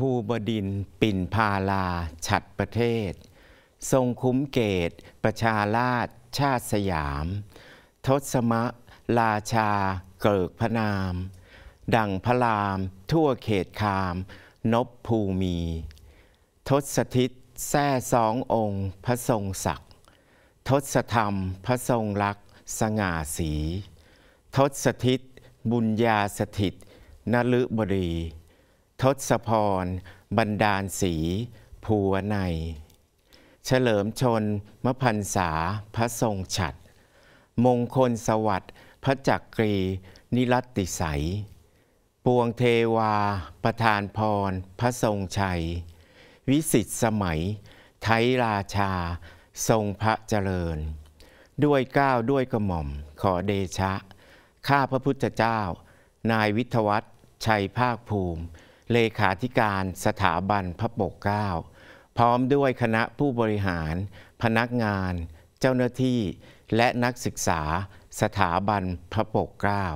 ภูบดินปิ่นพาลาฉัดประเทศ ทรงคุ้มเกต ประชาราชชาติสยาม ทศมะราชา เกิกพนาม ดังพระราม ทั่วเขตคาม นบภูมีทศทิศแท่สององค์ พระทรงศักดิ์ทศธรรมพระทรงรักสง่าสี ทศทิศบุญญาสถิตนฤบดีทศพรบรรดาลศรีภูวในเฉลิมชน มพันษา พระทรงฉัดมงคลสวัสดิ์ พระจักกรี นิรัติใสปวงเทวา ประธานพร พระทรงชัย วิสิตสมัย ไทยราชา ทรงพระเจริญ ด้วยก้าวด้วยกระหม่อม ขอเดชะ ข้าพระพุทธเจ้า นายวิทวัตชัยภาคภูมิเลขาธิการสถาบันพระปกเกล้า พร้อมด้วยคณะผู้บริหาร พนักงาน เจ้าหน้าที่ และนักศึกษาสถาบันพระปกเกล้า